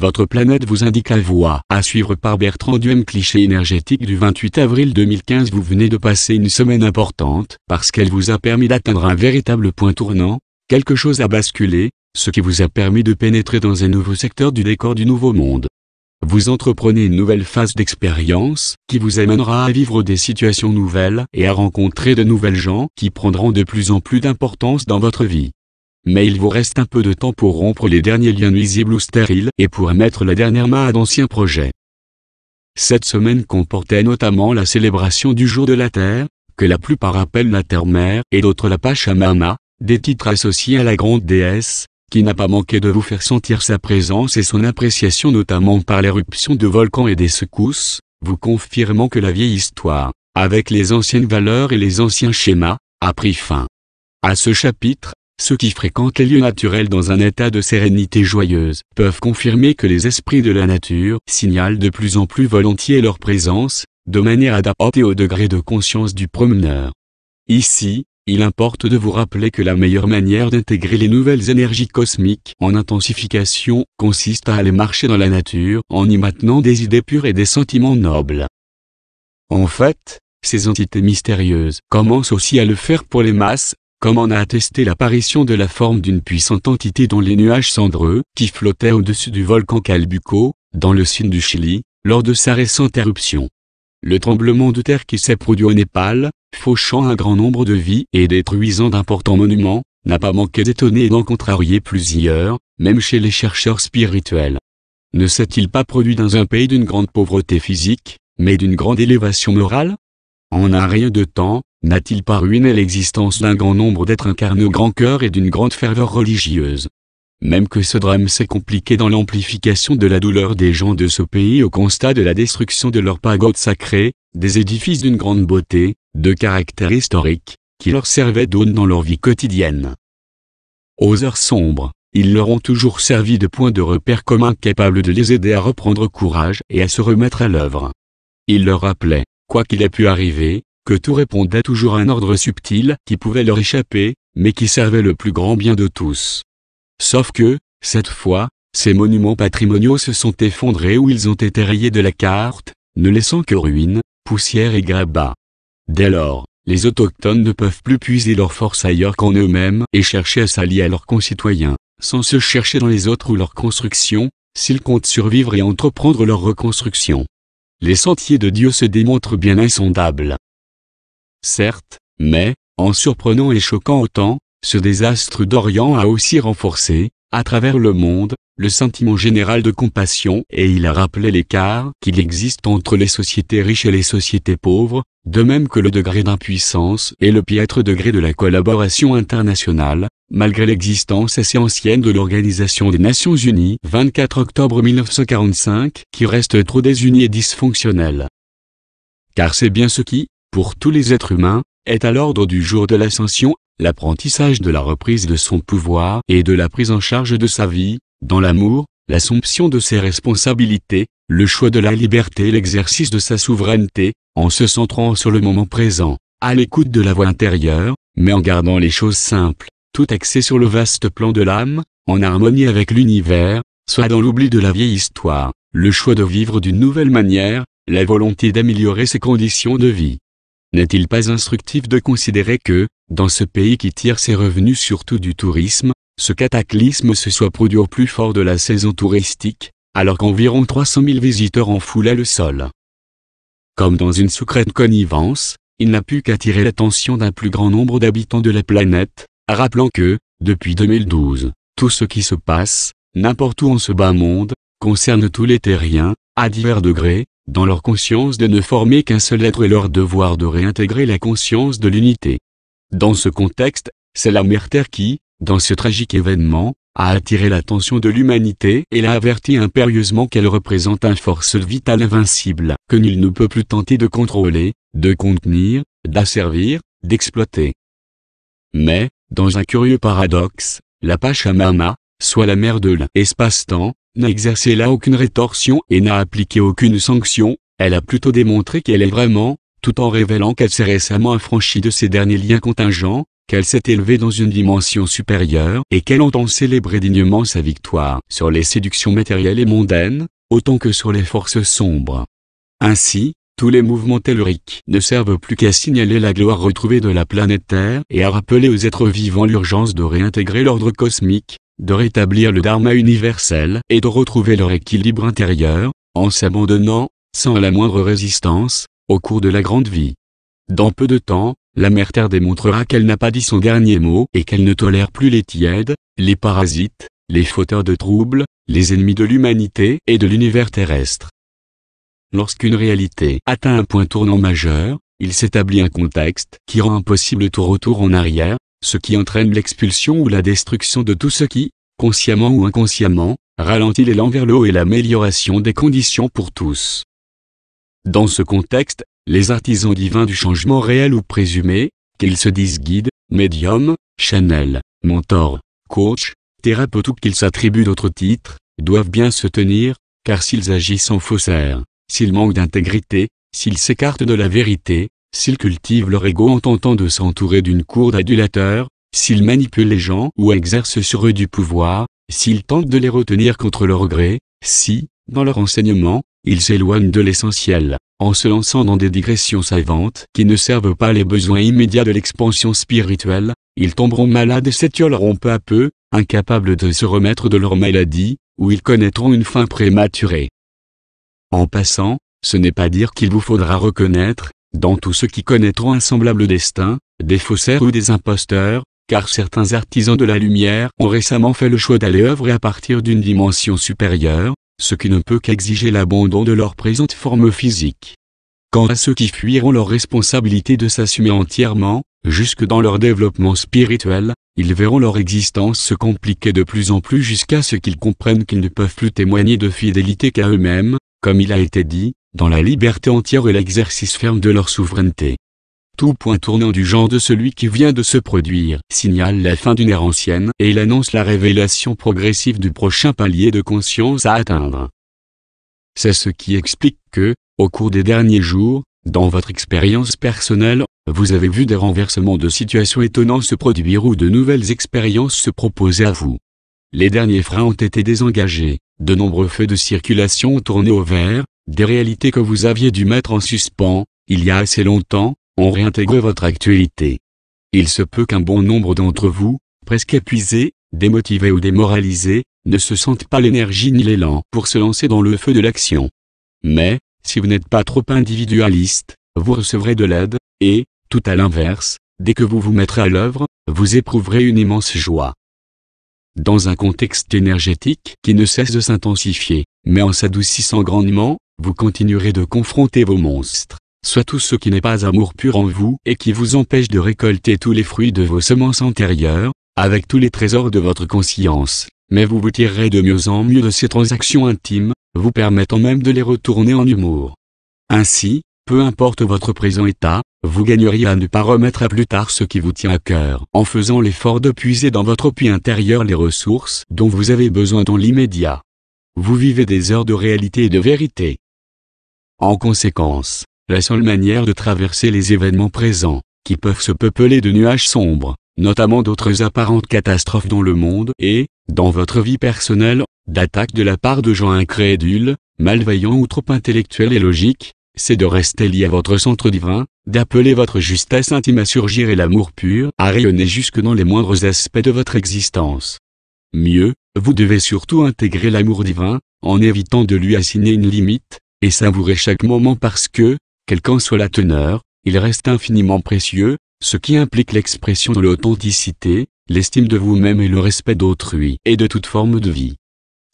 Votre planète vous indique la voie à suivre par Bertrand Duhem cliché énergétique du 28 avril 2015 Vous venez de passer une semaine importante parce qu'elle vous a permis d'atteindre un véritable point tournant, quelque chose à basculer ce qui vous a permis de pénétrer dans un nouveau secteur du décor du nouveau monde. Vous entreprenez une nouvelle phase d'expérience qui vous amènera à vivre des situations nouvelles et à rencontrer de nouvelles gens qui prendront de plus en plus d'importance dans votre vie. Mais il vous reste un peu de temps pour rompre les derniers liens nuisibles ou stériles et pour mettre la dernière main à d'anciens projets. Cette semaine comportait notamment la célébration du jour de la Terre, que la plupart appellent la Terre-Mère et d'autres la Pachamama, des titres associés à la grande déesse, qui n'a pas manqué de vous faire sentir sa présence et son appréciation notamment par l'éruption de volcans et des secousses, vous confirmant que la vieille histoire, avec les anciennes valeurs et les anciens schémas, a pris fin. À ce chapitre, ceux qui fréquentent les lieux naturels dans un état de sérénité joyeuse peuvent confirmer que les esprits de la nature signalent de plus en plus volontiers leur présence, de manière adaptée au degré de conscience du promeneur. Ici, il importe de vous rappeler que la meilleure manière d'intégrer les nouvelles énergies cosmiques en intensification consiste à aller marcher dans la nature en y maintenant des idées pures et des sentiments nobles. En fait, ces entités mystérieuses commencent aussi à le faire pour les masses comme en a attesté l'apparition de la forme d'une puissante entité dans les nuages cendreux, qui flottaient au-dessus du volcan Calbuco, dans le sud du Chili, lors de sa récente éruption. Le tremblement de terre qui s'est produit au Népal, fauchant un grand nombre de vies et détruisant d'importants monuments, n'a pas manqué d'étonner et d'en contrarier plusieurs, même chez les chercheurs spirituels. Ne s'est-il pas produit dans un pays d'une grande pauvreté physique, mais d'une grande élévation morale En un rien de temps, n'a-t-il pas ruiné l'existence d'un grand nombre d'êtres incarnés au grand cœur et d'une grande ferveur religieuse Même que ce drame s'est compliqué dans l'amplification de la douleur des gens de ce pays au constat de la destruction de leurs pagodes sacrées, des édifices d'une grande beauté, de caractère historique, qui leur servaient d'aune dans leur vie quotidienne. Aux heures sombres, ils leur ont toujours servi de point de repère commun capable de les aider à reprendre courage et à se remettre à l'œuvre. Ils leur rappelaient, quoi qu'il ait pu arriver, que tout répondait toujours à un ordre subtil qui pouvait leur échapper, mais qui servait le plus grand bien de tous. Sauf que, cette fois, ces monuments patrimoniaux se sont effondrés ou ils ont été rayés de la carte, ne laissant que ruines, poussière et grabats. Dès lors, les autochtones ne peuvent plus puiser leurs force ailleurs qu'en eux-mêmes et chercher à s'allier à leurs concitoyens, sans se chercher dans les autres ou leurs constructions, s'ils comptent survivre et entreprendre leur reconstruction. Les sentiers de Dieu se démontrent bien insondables certes, mais, en surprenant et choquant autant, ce désastre d'Orient a aussi renforcé, à travers le monde, le sentiment général de compassion et il a rappelé l'écart qu'il existe entre les sociétés riches et les sociétés pauvres, de même que le degré d'impuissance et le piètre degré de la collaboration internationale, malgré l'existence assez ancienne de l'Organisation des Nations Unies 24 octobre 1945 qui reste trop désunie et dysfonctionnelle. Car c'est bien ce qui, pour tous les êtres humains, est à l'ordre du jour de l'ascension, l'apprentissage de la reprise de son pouvoir et de la prise en charge de sa vie, dans l'amour, l'assomption de ses responsabilités, le choix de la liberté et l'exercice de sa souveraineté, en se centrant sur le moment présent, à l'écoute de la voix intérieure, mais en gardant les choses simples, tout axé sur le vaste plan de l'âme, en harmonie avec l'univers, soit dans l'oubli de la vieille histoire, le choix de vivre d'une nouvelle manière, la volonté d'améliorer ses conditions de vie. N'est-il pas instructif de considérer que, dans ce pays qui tire ses revenus surtout du tourisme, ce cataclysme se soit produit au plus fort de la saison touristique, alors qu'environ 300 000 visiteurs en foulaient le sol. Comme dans une secrète connivence, il n'a pu qu'attirer l'attention d'un plus grand nombre d'habitants de la planète, rappelant que, depuis 2012, tout ce qui se passe, n'importe où en ce bas monde, concerne tous les terriens, à divers degrés, dans leur conscience de ne former qu'un seul être et leur devoir de réintégrer la conscience de l'unité. Dans ce contexte, c'est la mère Terre qui, dans ce tragique événement, a attiré l'attention de l'humanité et l'a averti impérieusement qu'elle représente un force vitale invincible que nul ne peut plus tenter de contrôler, de contenir, d'asservir, d'exploiter. Mais, dans un curieux paradoxe, la Pachamama, soit la mère de l'espace-temps, n'a exercé là aucune rétorsion et n'a appliqué aucune sanction, elle a plutôt démontré qu'elle est vraiment, tout en révélant qu'elle s'est récemment affranchie de ses derniers liens contingents, qu'elle s'est élevée dans une dimension supérieure et qu'elle entend célébrer dignement sa victoire sur les séductions matérielles et mondaines, autant que sur les forces sombres. Ainsi, tous les mouvements telluriques ne servent plus qu'à signaler la gloire retrouvée de la planète Terre et à rappeler aux êtres vivants l'urgence de réintégrer l'ordre cosmique, de rétablir le Dharma universel et de retrouver leur équilibre intérieur, en s'abandonnant, sans la moindre résistance, au cours de la grande vie. Dans peu de temps, la mère Terre démontrera qu'elle n'a pas dit son dernier mot et qu'elle ne tolère plus les tièdes, les parasites, les fauteurs de troubles, les ennemis de l'humanité et de l'univers terrestre. Lorsqu'une réalité atteint un point tournant majeur, il s'établit un contexte qui rend impossible tout retour en arrière, ce qui entraîne l'expulsion ou la destruction de tout ce qui, consciemment ou inconsciemment, ralentit l'élan vers l'eau et l'amélioration des conditions pour tous. Dans ce contexte, les artisans divins du changement réel ou présumé, qu'ils se disent guides, médiums, chanel, mentors, coach, thérapeutes ou qu'ils s'attribuent d'autres titres, doivent bien se tenir, car s'ils agissent en faussaire, s'ils manquent d'intégrité, s'ils s'écartent de la vérité, s'ils cultivent leur ego en tentant de s'entourer d'une cour d'adulateurs, s'ils manipulent les gens ou exercent sur eux du pouvoir, s'ils tentent de les retenir contre leur gré, si, dans leur enseignement, ils s'éloignent de l'essentiel, en se lançant dans des digressions savantes qui ne servent pas les besoins immédiats de l'expansion spirituelle, ils tomberont malades et s'étioleront peu à peu, incapables de se remettre de leur maladie, ou ils connaîtront une fin prématurée. En passant, ce n'est pas dire qu'il vous faudra reconnaître, dans tous ceux qui connaîtront un semblable destin, des faussaires ou des imposteurs, car certains artisans de la lumière ont récemment fait le choix d'aller œuvrer à partir d'une dimension supérieure, ce qui ne peut qu'exiger l'abandon de leur présente forme physique. Quant à ceux qui fuiront leur responsabilité de s'assumer entièrement, jusque dans leur développement spirituel, ils verront leur existence se compliquer de plus en plus jusqu'à ce qu'ils comprennent qu'ils ne peuvent plus témoigner de fidélité qu'à eux-mêmes, comme il a été dit, dans la liberté entière et l'exercice ferme de leur souveraineté. Tout point tournant du genre de celui qui vient de se produire signale la fin d'une ère ancienne et il annonce la révélation progressive du prochain palier de conscience à atteindre. C'est ce qui explique que, au cours des derniers jours, dans votre expérience personnelle, vous avez vu des renversements de situations étonnants se produire ou de nouvelles expériences se proposer à vous. Les derniers freins ont été désengagés, de nombreux feux de circulation ont tourné au vert, des réalités que vous aviez dû mettre en suspens, il y a assez longtemps, ont réintégré votre actualité. Il se peut qu'un bon nombre d'entre vous, presque épuisés, démotivés ou démoralisés, ne se sentent pas l'énergie ni l'élan pour se lancer dans le feu de l'action. Mais, si vous n'êtes pas trop individualiste, vous recevrez de l'aide, et, tout à l'inverse, dès que vous vous mettrez à l'œuvre, vous éprouverez une immense joie. Dans un contexte énergétique qui ne cesse de s'intensifier, mais en s'adoucissant grandement, vous continuerez de confronter vos monstres, soit tout ce qui n'est pas amour pur en vous et qui vous empêche de récolter tous les fruits de vos semences antérieures, avec tous les trésors de votre conscience, mais vous vous tirerez de mieux en mieux de ces transactions intimes, vous permettant même de les retourner en humour. Ainsi, peu importe votre présent état, vous gagneriez à ne pas remettre à plus tard ce qui vous tient à cœur en faisant l'effort de puiser dans votre puits intérieur les ressources dont vous avez besoin dans l'immédiat. Vous vivez des heures de réalité et de vérité, en conséquence, la seule manière de traverser les événements présents, qui peuvent se peupler de nuages sombres, notamment d'autres apparentes catastrophes dans le monde et, dans votre vie personnelle, d'attaques de la part de gens incrédules, malveillants ou trop intellectuels et logiques, c'est de rester lié à votre centre divin, d'appeler votre justesse intime à surgir et l'amour pur à rayonner jusque dans les moindres aspects de votre existence. Mieux, vous devez surtout intégrer l'amour divin, en évitant de lui assigner une limite, et savourez chaque moment parce que, quelle qu'en soit la teneur, il reste infiniment précieux, ce qui implique l'expression de l'authenticité, l'estime de vous-même et le respect d'autrui et de toute forme de vie.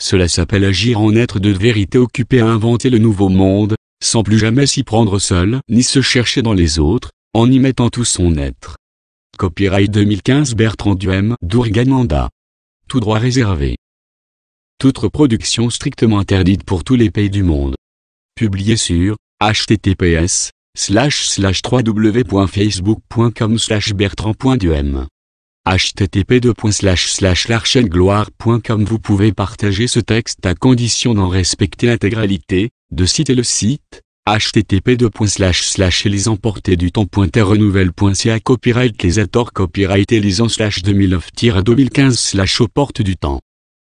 Cela s'appelle agir en être de vérité occupé à inventer le nouveau monde, sans plus jamais s'y prendre seul, ni se chercher dans les autres, en y mettant tout son être. Copyright 2015 Bertrand Duhem d'Ourgananda. Tout droit réservé. Toute reproduction strictement interdite pour tous les pays du monde. Publié sur https slash, slash, www.facebook.com slash, bertrand.um http://larchengloire.com Vous pouvez partager ce texte à condition d'en respecter l'intégralité, de citer le site http slash, du copyright les copyright et slash 2009 2015 slash aux portes du temps